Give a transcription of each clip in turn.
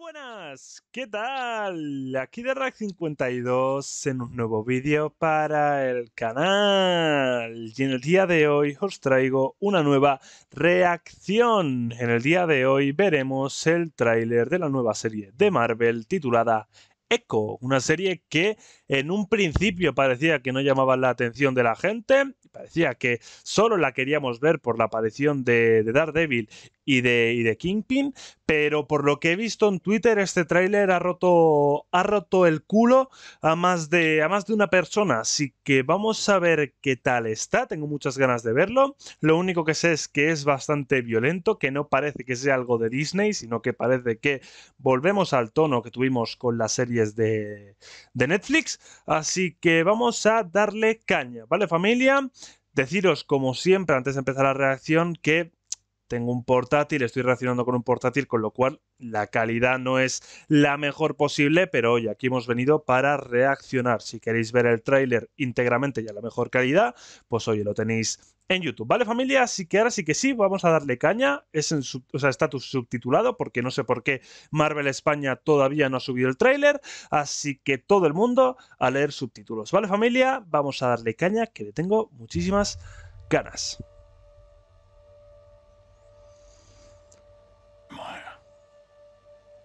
buenas, ¿qué tal? Aquí de Rack 52 en un nuevo vídeo para el canal. Y en el día de hoy os traigo una nueva reacción. En el día de hoy veremos el tráiler de la nueva serie de Marvel titulada Echo, una serie que en un principio parecía que no llamaba la atención de la gente, parecía que solo la queríamos ver por la aparición de, Daredevil y de, y de, Kingpin, pero por lo que he visto en Twitter, este tráiler ha roto, ha roto el culo a más, de, a más de una persona, así que vamos a ver qué tal está, tengo muchas ganas de verlo, lo único que sé es que es bastante violento, que no parece que sea algo de Disney, sino que parece que volvemos al tono que tuvimos con las series de, de Netflix, así que vamos a darle caña, ¿vale familia? Deciros, como siempre, antes de empezar la reacción, que tengo un portátil, estoy reaccionando con un portátil, con lo cual la calidad no es la mejor posible, pero hoy aquí hemos venido para reaccionar. Si queréis ver el tráiler íntegramente y a la mejor calidad, pues oye, lo tenéis en YouTube. ¿Vale, familia? Así que ahora sí que sí, vamos a darle caña. Es en estatus subtitulado, porque no sé por qué Marvel España todavía no ha subido el tráiler. Así que todo el mundo a leer subtítulos. ¿Vale, familia? Vamos a darle caña, que le tengo muchísimas ganas.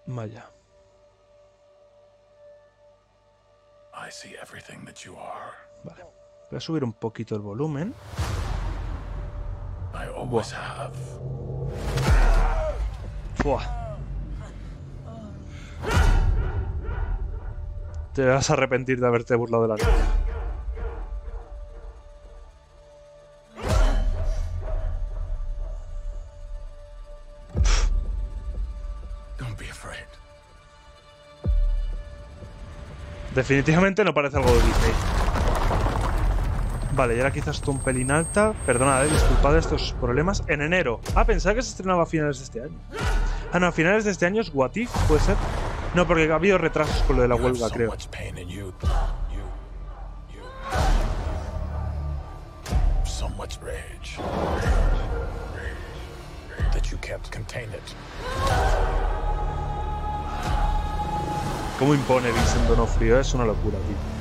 Maya. Vale, voy a subir un poquito el volumen. Te vas a arrepentir de haberte burlado de la niña. Definitivamente no parece algo de Disney. Vale, ya ahora quizás un pelín alta. Perdona, eh, disculpad estos problemas. En enero. Ah, pensaba que se estrenaba a finales de este año. Ah, no, a finales de este año es What If, puede ser. No, porque ha habido retrasos con lo de la huelga, creo. ¿Cómo impone Vincent Donofrio? Es una locura, tío.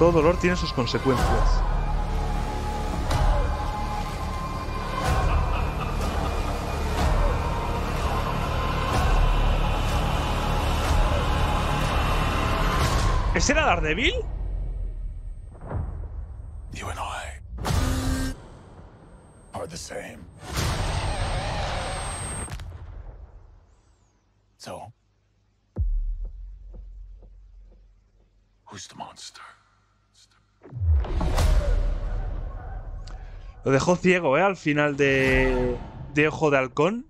todo dolor tiene sus consecuencias. ¿Ese era Daredevil? You and I are the same. So, who's the monster? Lo dejó ciego, ¿eh? Al final de, Ojo de Halcón.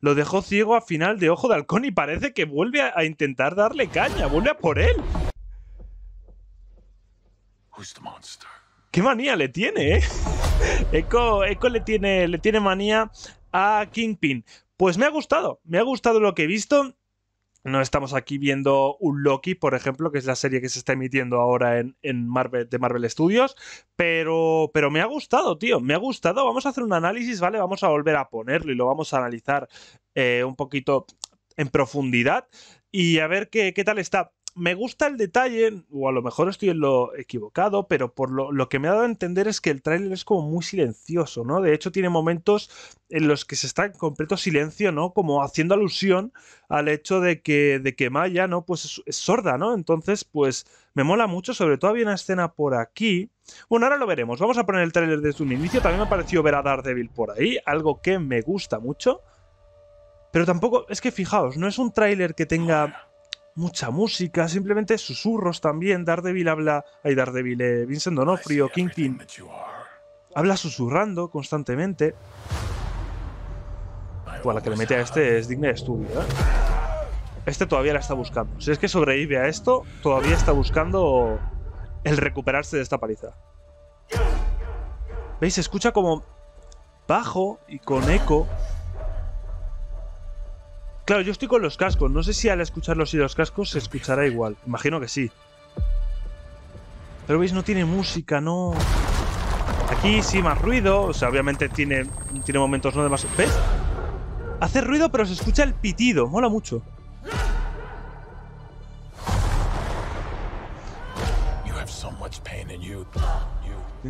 Lo dejó ciego al final de Ojo de Halcón y parece que vuelve a, intentar darle caña. Vuelve a por él. ¿Qué manía le tiene, eh? Echo, le, tiene, le tiene manía a Kingpin. Pues me ha gustado, me ha gustado lo que he visto no estamos aquí viendo un Loki, por ejemplo, que es la serie que se está emitiendo ahora en, Marvel, de Marvel Studios, pero, pero me ha gustado, tío, me ha gustado. Vamos a hacer un análisis, ¿vale? Vamos a volver a ponerlo y lo vamos a analizar eh, un poquito en profundidad y a ver qué tal está me gusta el detalle, o a lo mejor estoy en lo equivocado, pero por lo, que me ha dado a entender es que el tráiler es como muy silencioso, ¿no? De hecho, tiene momentos en los que se está en completo silencio, ¿no? Como haciendo alusión al hecho de que, de que Maya, ¿no? Pues es, sorda, ¿no? Entonces, pues me mola mucho, sobre todo había una escena por aquí. Bueno, ahora lo veremos. Vamos a poner el tráiler desde un inicio. También me ha parecido ver a Daredevil por ahí, algo que me gusta mucho. Pero tampoco, es que fijaos, no es un tráiler que tenga mucha música, simplemente susurros también. Daredevil habla, hay Daredevil, eh, Vincent Donofrio, Kingpin. Habla susurrando constantemente. la que le mete a este es digna de estudio, ¿eh? Este todavía la está buscando. Si es que sobrevive a esto, todavía está buscando el recuperarse de esta paliza. ¿Veis? Se escucha como bajo y con eco Claro, yo estoy con los cascos. No sé si al escucharlos y los cascos se escuchará igual. Imagino que sí. Pero veis, no tiene música, no. Aquí sí más ruido. O sea, obviamente tiene, tiene momentos no de ¿Ves? Hace ruido, pero se escucha el pitido. Mola mucho.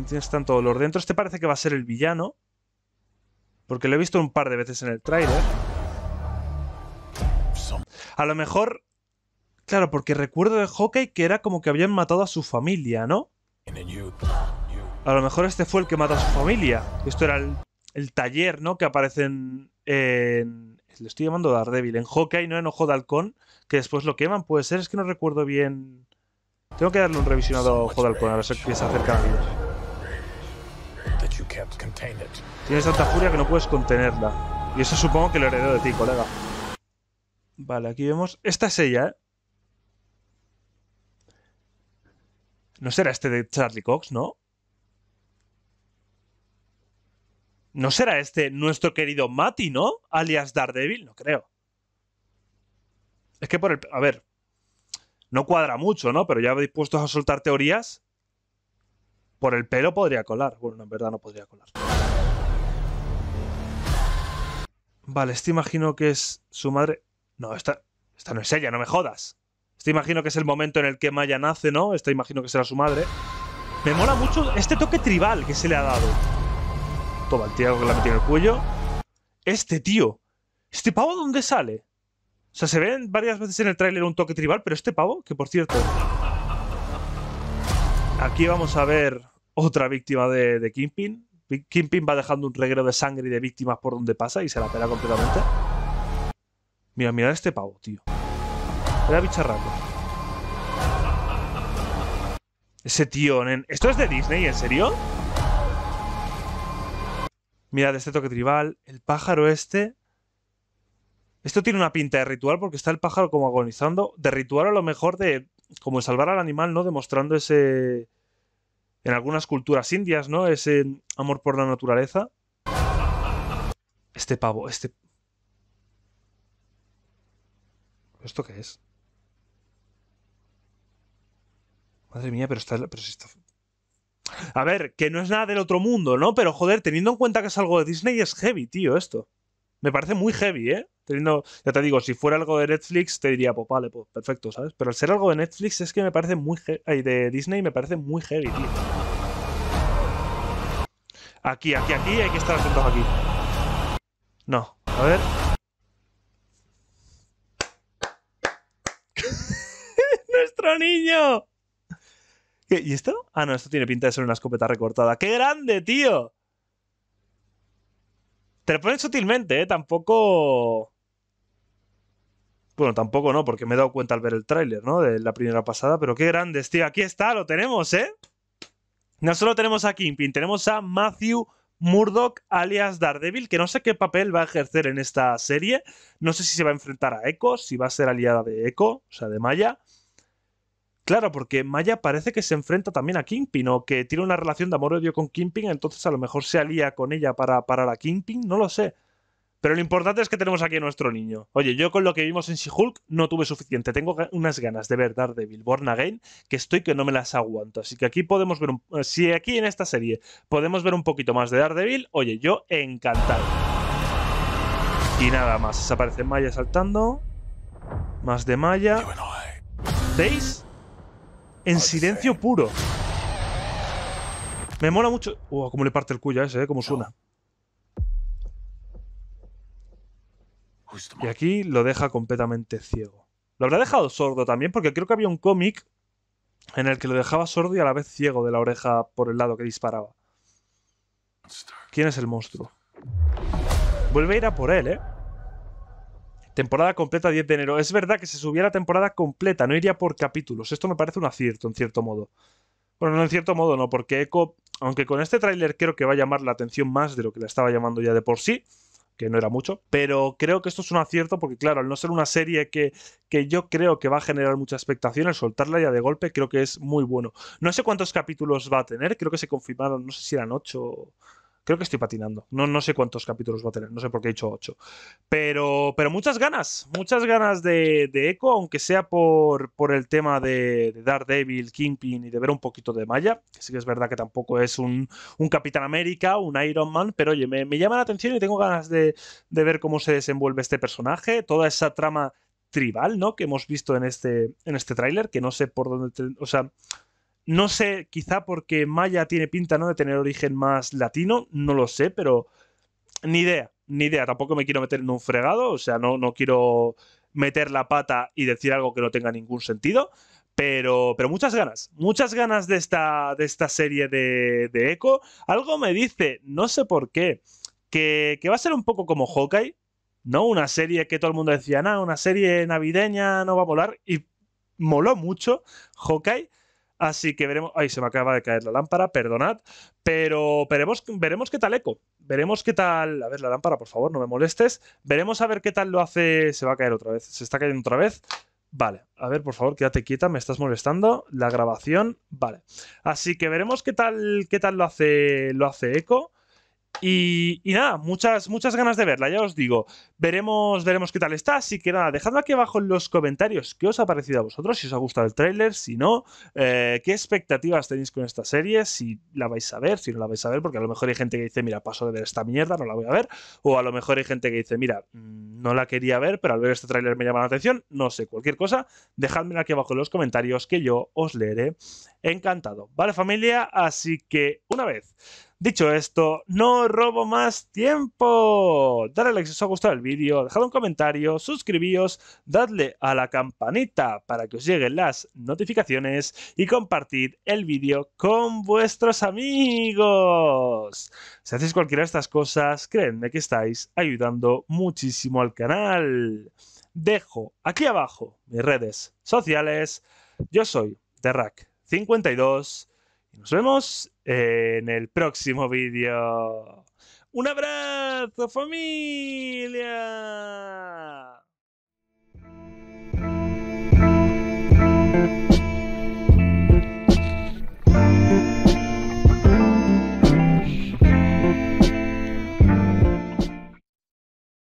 Tienes tanto dolor dentro. Este parece que va a ser el villano. Porque lo he visto un par de veces en el trailer. A lo mejor. Claro, porque recuerdo de hockey que era como que habían matado a su familia, ¿no? A lo mejor este fue el que mató a su familia. Esto era el, taller, ¿no? Que aparece en, en Le estoy llamando Daredevil. En Hawkeye, no en Ojo de Halcón. Que después lo queman, puede ser. Es que no recuerdo bien. Tengo que darle un revisionado a Ojo de Halcón. Ahora se empieza a hacer Tienes tanta furia que no puedes contenerla. Y eso supongo que lo heredó de ti, colega. Vale, aquí vemos. Esta es ella, ¿eh? No será este de Charlie Cox, ¿no? No será este nuestro querido Mati, ¿no? Alias Daredevil, no creo. Es que por el... A ver, no cuadra mucho, ¿no? Pero ya dispuestos a soltar teorías, por el pelo podría colar. Bueno, en verdad no podría colar. Vale, este imagino que es su madre. No, esta, no es ella, no me jodas. Este imagino que es el momento en el que Maya nace, ¿no? Este imagino que será su madre. Me mola mucho este toque tribal que se le ha dado. Toma, el tío que la metido en el cuello. Este tío. ¿Este pavo dónde sale? O sea, se ven varias veces en el tráiler un toque tribal, pero este pavo, que por cierto... Aquí vamos a ver otra víctima de, de Kingpin. Kingpin va dejando un reguero de sangre y de víctimas por donde pasa y se la pela completamente. Mira, mirad este pavo, tío. Era bicharraco. Ese tío, en. ¿Esto es de Disney, en serio? Mirad este toque tribal. El pájaro este. Esto tiene una pinta de ritual porque está el pájaro como agonizando. De ritual a lo mejor de como salvar al animal, ¿no? Demostrando ese... En algunas culturas indias, ¿no? Ese amor por la naturaleza. Este pavo, este ¿Esto qué es? Madre mía, pero está... Pero A ver, que no es nada del otro mundo, ¿no? Pero joder, teniendo en cuenta que es algo de Disney, es heavy, tío, esto. Me parece muy heavy, ¿eh? Teniendo, ya te digo, si fuera algo de Netflix, te diría, pues vale, pues perfecto, ¿sabes? Pero al ser algo de Netflix es que me parece muy heavy. de Disney me parece muy heavy, tío. Aquí, aquí, aquí, hay que estar atentos aquí. No, a ver. niño. ¿Y esto? Ah, no, esto tiene pinta de ser una escopeta recortada. ¡Qué grande, tío! Te lo ponen sutilmente, ¿eh? Tampoco... Bueno, tampoco no, porque me he dado cuenta al ver el tráiler, ¿no? De la primera pasada, pero qué grande tío. Aquí está, lo tenemos, ¿eh? No solo tenemos a Kingpin, tenemos a Matthew Murdock alias Daredevil, que no sé qué papel va a ejercer en esta serie. No sé si se va a enfrentar a Echo, si va a ser aliada de Echo, o sea, de Maya. Claro, porque Maya parece que se enfrenta también a Kingpin o que tiene una relación de amor-odio con Kingpin, entonces a lo mejor se alía con ella para parar a Kingpin, no lo sé. Pero lo importante es que tenemos aquí a nuestro niño. Oye, yo con lo que vimos en She-Hulk no tuve suficiente. Tengo unas ganas de ver Daredevil Born Again que estoy que no me las aguanto. Así que aquí podemos ver, un... Eh, si aquí en esta serie podemos ver un poquito más de Daredevil, oye, yo encantado. Y nada más, desaparece Maya saltando. Más de Maya. ¿Veis? en silencio puro. Me mola mucho. Uh, cómo le parte el cuello ese, ¿eh? Como suena. Y aquí lo deja completamente ciego. Lo habrá dejado sordo también, porque creo que había un cómic en el que lo dejaba sordo y a la vez ciego de la oreja por el lado que disparaba. ¿Quién es el monstruo? Vuelve a ir a por él, ¿eh? Temporada completa 10 de enero. Es verdad que se subiera temporada completa, no iría por capítulos. Esto me parece un acierto, en cierto modo. Bueno, no en cierto modo, no, porque Echo, aunque con este tráiler creo que va a llamar la atención más de lo que la estaba llamando ya de por sí, que no era mucho, pero creo que esto es un acierto porque, claro, al no ser una serie que, que yo creo que va a generar mucha expectación, al soltarla ya de golpe creo que es muy bueno. No sé cuántos capítulos va a tener, creo que se confirmaron, no sé si eran 8 Creo que estoy patinando. No, no sé cuántos capítulos va a tener, no sé por qué he hecho ocho. Pero, pero muchas ganas, muchas ganas de, Echo, aunque sea por, por el tema de, de, Daredevil, Kingpin y de ver un poquito de Maya. Que sí que es verdad que tampoco es un, un Capitán América, un Iron Man, pero oye, me, llama la atención y tengo ganas de, ver cómo se desenvuelve este personaje, toda esa trama tribal, ¿no? Que hemos visto en este, en este tráiler, que no sé por dónde, o sea, no sé, quizá porque Maya tiene pinta ¿no? de tener origen más latino, no lo sé, pero ni idea, ni idea. Tampoco me quiero meter en un fregado, o sea, no, no quiero meter la pata y decir algo que no tenga ningún sentido. Pero, pero muchas ganas, muchas ganas de esta, de esta serie de, de Echo. Algo me dice, no sé por qué, que, va a ser un poco como Hawkeye, ¿no? Una serie que todo el mundo decía, nada, una serie navideña no va a volar. Y moló mucho Hawkeye. Así que veremos. Ay, se me acaba de caer la lámpara, perdonad. Pero veremos, veremos qué tal eco. Veremos qué tal. A ver, la lámpara, por favor, no me molestes. Veremos a ver qué tal lo hace. Se va a caer otra vez. Se está cayendo otra vez. Vale, a ver, por favor, quédate quieta, me estás molestando. La grabación, vale. Así que veremos qué tal, qué tal lo hace, lo hace Echo. Y, nada, muchas, muchas ganas de verla, ya os digo. Veremos, veremos qué tal está. Así que nada, dejadme aquí abajo en los comentarios qué os ha parecido a vosotros, si os ha gustado el tráiler, si no, eh, qué expectativas tenéis con esta serie, si la vais a ver, si no la vais a ver, porque a lo mejor hay gente que dice, mira, paso de ver esta mierda, no la voy a ver. O a lo mejor hay gente que dice, mira, mm, no la quería ver, pero al ver este tráiler me llama la atención. No sé, cualquier cosa, dejadme aquí abajo en los comentarios que yo os leeré encantado. ¿Vale, familia? Así que una vez Dicho esto, no robo más tiempo. Dale like si os ha gustado el vídeo, dejad un comentario, suscribíos, dadle a la campanita para que os lleguen las notificaciones y compartid el vídeo con vuestros amigos. Si hacéis cualquiera de estas cosas, creedme que estáis ayudando muchísimo al canal. Dejo aquí abajo mis redes sociales. Yo soy TerraC52 nos vemos eh, en el próximo vídeo. ¡Un abrazo, familia!